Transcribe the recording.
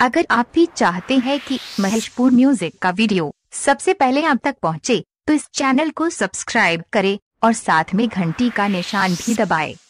अगर आप भी चाहते हैं कि महेशपुर म्यूजिक का वीडियो सबसे पहले आप तक पहुंचे, तो इस चैनल को सब्सक्राइब करें और साथ में घंटी का निशान भी दबाएं।